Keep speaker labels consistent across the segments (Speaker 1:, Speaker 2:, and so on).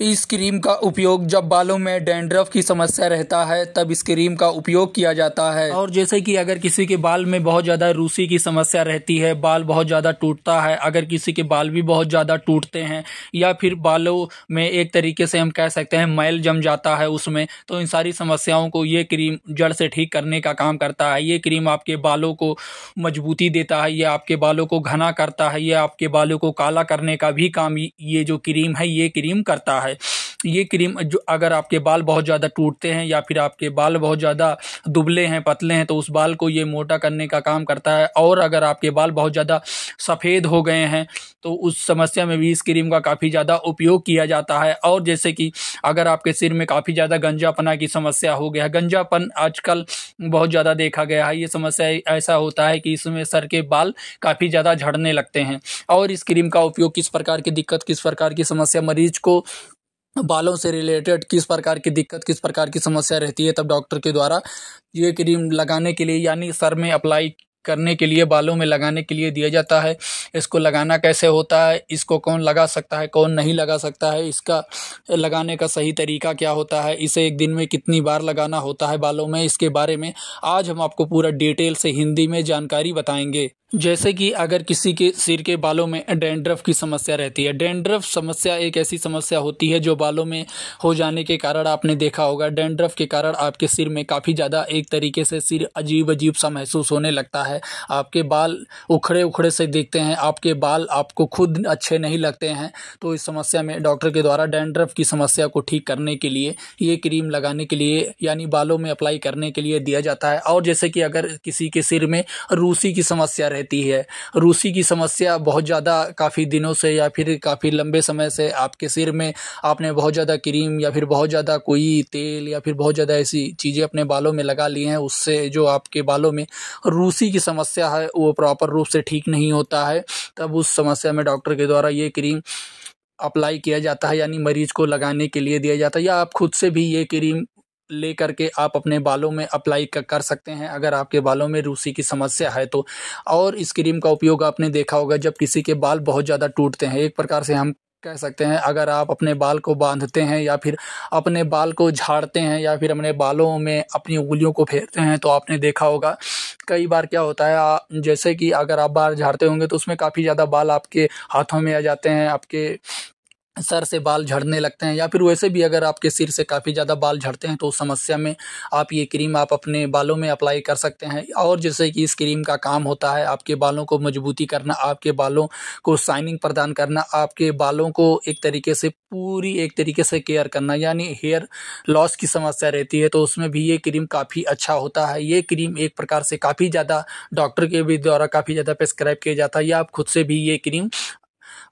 Speaker 1: इस क्रीम का उपयोग जब बालों में डेंड्रफ की समस्या रहता है तब इस क्रीम का उपयोग किया जाता है और जैसे कि अगर किसी के बाल में बहुत ज़्यादा रूसी की समस्या रहती है बाल बहुत ज़्यादा टूटता है अगर किसी के बाल भी बहुत ज़्यादा टूटते हैं या फिर बालों में एक तरीके से हम कह सकते हैं मैल जम जाता है उसमें तो इन सारी समस्याओं को ये क्रीम जड़ से ठीक करने का काम करता है ये क्रीम आपके बालों को मजबूती देता है ये आपके बालों को घना करता है ये आपके बालों को काला करने का भी काम ये जो क्रीम है ये क्रीम करता है है ये क्रीम जो अगर आपके बाल बहुत ज़्यादा टूटते हैं या फिर आपके बाल बहुत ज़्यादा दुबले हैं पतले हैं तो उस बाल को ये मोटा करने का काम करता है और अगर आपके बाल बहुत ज़्यादा सफ़ेद हो गए हैं तो उस समस्या में भी इस क्रीम का काफ़ी ज़्यादा उपयोग किया जाता है और जैसे कि अगर आपके सिर में काफ़ी ज़्यादा गंजापना की समस्या हो गया है गंजापन आजकल बहुत ज़्यादा देखा गया है ये समस्या ऐसा होता है कि इसमें सर के बाल काफ़ी ज़्यादा झड़ने लगते हैं और इस क्रीम का उपयोग किस प्रकार की दिक्कत किस प्रकार की समस्या मरीज को बालों से रिलेटेड किस प्रकार की दिक्कत किस प्रकार की समस्या रहती है तब डॉक्टर के द्वारा ये क्रीम लगाने के लिए यानी सर में अप्लाई करने के लिए बालों में लगाने के लिए दिया जाता है इसको लगाना कैसे होता है इसको कौन लगा सकता है कौन नहीं लगा सकता है इसका लगाने का सही तरीका क्या होता है इसे एक दिन में कितनी बार लगाना होता है बालों में इसके बारे में आज हम आपको पूरा डिटेल से हिंदी में जानकारी बताएंगे जैसे कि अगर किसी के सिर के बालों में डेंड्रफ की समस्या रहती है डेंड्रफ समस्या एक ऐसी समस्या होती है जो बालों में हो जाने के कारण आपने देखा होगा डेंड्रफ के कारण आपके सिर में काफ़ी ज़्यादा एक तरीके से सिर अजीब अजीब सा महसूस होने लगता है है आपके बाल उखड़े उखड़े से दिखते हैं आपके बाल आपको खुद अच्छे नहीं लगते हैं तो इस समस्या में डॉक्टर के द्वारा डेंड्रफ की समस्या को ठीक करने के लिए ये क्रीम लगाने के लिए यानी बालों में अप्लाई करने के लिए दिया जाता है और जैसे कि अगर किसी के सिर में रूसी की समस्या रहती है रूसी की समस्या बहुत ज़्यादा काफ़ी दिनों से या फिर काफ़ी लंबे समय से आपके सिर में आपने बहुत ज़्यादा क्रीम या फिर बहुत ज़्यादा कोई तेल या फिर बहुत ज़्यादा ऐसी चीज़ें अपने बालों में लगा ली हैं उससे जो आपके बालों में रूसी की की समस्या है वो प्रॉपर रूप से ठीक नहीं होता है तब उस समस्या में डॉक्टर के द्वारा ये क्रीम अप्लाई किया जाता है यानी मरीज को लगाने के लिए दिया जाता है या आप खुद से भी ये क्रीम ले करके आप अपने बालों में अप्लाई कर सकते हैं अगर आपके बालों में रूसी की समस्या है तो और इस क्रीम का उपयोग आपने देखा होगा जब किसी के बाल बहुत ज़्यादा टूटते हैं एक प्रकार से हम कह सकते हैं अगर आप अपने बाल को बांधते हैं या फिर अपने बाल को झाड़ते हैं या फिर अपने बालों में अपनी उंगलियों को फेरते हैं तो आपने देखा होगा कई बार क्या होता है जैसे कि अगर आप बाल झाड़ते होंगे तो उसमें काफ़ी ज़्यादा बाल आपके हाथों में आ जाते हैं आपके सर से बाल झड़ने लगते हैं या फिर वैसे भी अगर आपके सिर से काफ़ी ज़्यादा बाल झड़ते हैं तो उस समस्या में आप ये क्रीम आप अपने बालों में अप्लाई कर सकते हैं और जैसे कि इस क्रीम का काम होता है आपके बालों को मजबूती करना आपके बालों को शाइनिंग प्रदान करना आपके बालों को एक तरीके से पूरी एक तरीके से केयर करना यानी हेयर लॉस की समस्या रहती है तो उसमें भी ये क्रीम काफ़ी अच्छा होता है ये क्रीम एक प्रकार से काफ़ी ज़्यादा डॉक्टर के भी द्वारा काफ़ी ज़्यादा प्रेस्क्राइब किया जाता है या आप खुद से भी ये क्रीम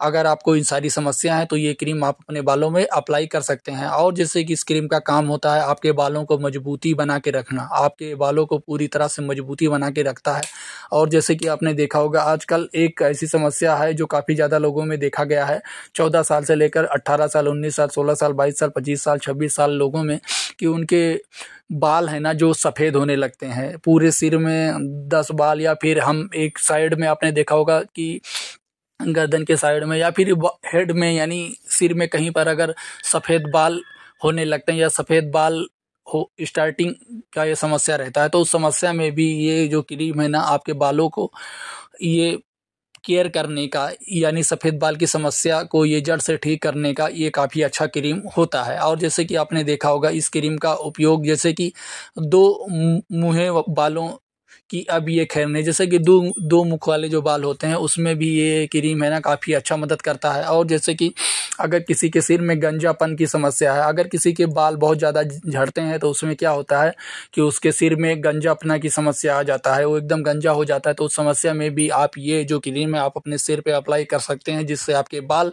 Speaker 1: अगर आपको इन सारी समस्या हैं तो ये क्रीम आप अपने बालों में अप्लाई कर सकते हैं और जैसे कि इस क्रीम का काम होता है आपके बालों को मजबूती बना के रखना आपके बालों को पूरी तरह से मजबूती बना के रखता है और जैसे कि आपने देखा होगा आजकल एक ऐसी समस्या है जो काफ़ी ज़्यादा लोगों में देखा गया है चौदह साल से लेकर अट्ठारह साल उन्नीस साल सोलह साल बाईस साल पच्चीस साल छब्बीस साल लोगों में कि उनके बाल है ना जो सफ़ेद होने लगते हैं पूरे सिर में दस बाल या फिर हम एक साइड में आपने देखा होगा कि गर्दन के साइड में या फिर हेड में यानी सिर में कहीं पर अगर सफ़ेद बाल होने लगते हैं या सफ़ेद बाल हो स्टार्टिंग का ये समस्या रहता है तो उस समस्या में भी ये जो क्रीम है ना आपके बालों को ये केयर करने का यानी सफ़ेद बाल की समस्या को ये जड़ से ठीक करने का ये काफ़ी अच्छा क्रीम होता है और जैसे कि आपने देखा होगा इस क्रीम का उपयोग जैसे कि दो मुँहे बालों कि अब ये खैर नहीं जैसे कि दो दो मुख वाले जो बाल होते हैं उसमें भी ये क्रीम है ना काफ़ी अच्छा मदद करता है और जैसे कि अगर किसी के सिर में गंजापन की समस्या है अगर किसी के बाल बहुत ज़्यादा झड़ते हैं तो उसमें क्या होता है कि उसके सिर में गंजापना की समस्या आ जाता है वो एकदम गंजा हो जाता है तो उस समस्या में भी आप ये जो क्रीम है आप अपने सिर पर अप्लाई कर सकते हैं जिससे आपके बाल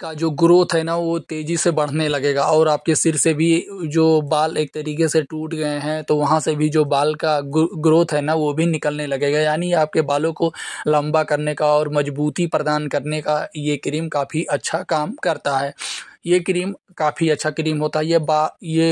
Speaker 1: का जो ग्रोथ है ना वो तेज़ी से बढ़ने लगेगा और आपके सिर से भी जो बाल एक तरीके से टूट गए हैं तो वहाँ से भी जो बाल का ग्रोथ है ना वो भी निकलने लगेगा यानी आपके बालों को लंबा करने का और मजबूती प्रदान करने का ये क्रीम काफ़ी अच्छा काम करता है ये क्रीम काफ़ी अच्छा क्रीम होता है ये बा ये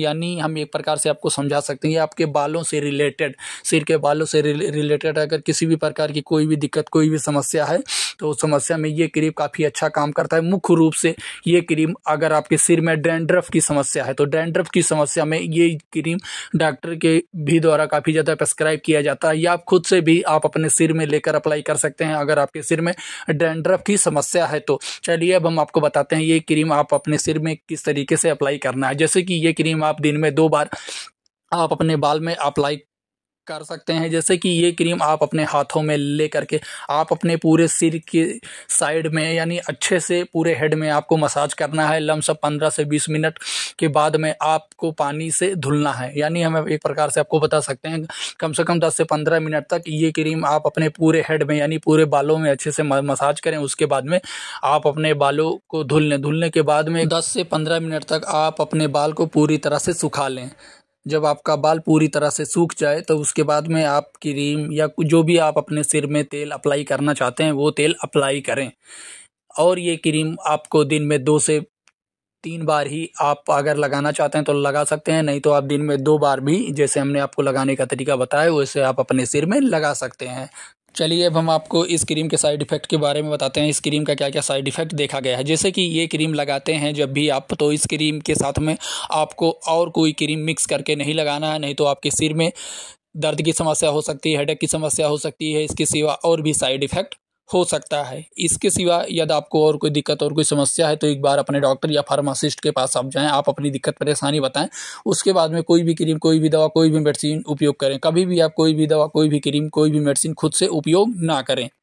Speaker 1: यानी हम एक प्रकार से आपको समझा सकते हैं ये आपके बालों से रिलेटेड सिर के बालों से रिलेटेड अगर किसी भी प्रकार की कोई भी दिक्कत कोई भी समस्या है तो उस समस्या में ये क्रीम काफ़ी अच्छा काम करता है मुख्य रूप से ये क्रीम अगर आपके सिर में डेंड्रफ की समस्या है तो डेंड्रफ की समस्या में ये क्रीम डॉक्टर के भी द्वारा काफ़ी ज़्यादा प्रेस्क्राइब किया जाता है या आप खुद से भी आप अपने सिर में लेकर अप्लाई कर सकते हैं अगर आपके सिर में डेंड्रफ की समस्या है तो चलिए अब हम आपको बताते हैं ये क्रीम आप अपने सिर में किस तरीके से अप्लाई करना है जैसे कि ये क्रीम आप दिन में दो बार आप अपने बाल में अप्लाई कर सकते हैं जैसे कि ये क्रीम आप अपने हाथों में ले करके आप अपने पूरे सिर के साइड में यानी अच्छे से पूरे हेड में आपको मसाज करना है लमसम पंद्रह से बीस मिनट के बाद में आपको पानी से धुलना है यानी हम एक प्रकार से आपको बता सकते हैं कम से कम दस से पंद्रह मिनट तक ये क्रीम आप अपने पूरे हेड में यानी पूरे बालों में अच्छे से मसाज करें उसके बाद में आप अपने बालों को धुल लें धुलने के बाद में दस से पंद्रह मिनट तक आप अपने बाल को पूरी तरह से सुखा लें जब आपका बाल पूरी तरह से सूख जाए तो उसके बाद में आप क्रीम या जो भी आप अपने सिर में तेल अप्लाई करना चाहते हैं वो तेल अप्लाई करें और ये क्रीम आपको दिन में दो से तीन बार ही आप अगर लगाना चाहते हैं तो लगा सकते हैं नहीं तो आप दिन में दो बार भी जैसे हमने आपको लगाने का तरीका बताया वैसे आप अपने सिर में लगा सकते हैं चलिए अब हम आपको इस क्रीम के साइड इफ़ेक्ट के बारे में बताते हैं इस क्रीम का क्या क्या साइड इफ़ेक्ट देखा गया है जैसे कि ये क्रीम लगाते हैं जब भी आप तो इस क्रीम के साथ में आपको और कोई क्रीम मिक्स करके नहीं लगाना है नहीं तो आपके सिर में दर्द की समस्या हो सकती है हेडेक की समस्या हो सकती है इसके सिवा और भी साइड इफ़ेक्ट हो सकता है इसके सिवा यदि आपको और कोई दिक्कत और कोई समस्या है तो एक बार अपने डॉक्टर या फार्मासिस्ट के पास आप जाएँ आप अपनी दिक्कत परेशानी बताएं उसके बाद में कोई भी क्रीम कोई भी दवा कोई भी मेडिसिन उपयोग करें कभी भी आप कोई भी दवा कोई भी क्रीम कोई भी मेडिसिन खुद से उपयोग ना करें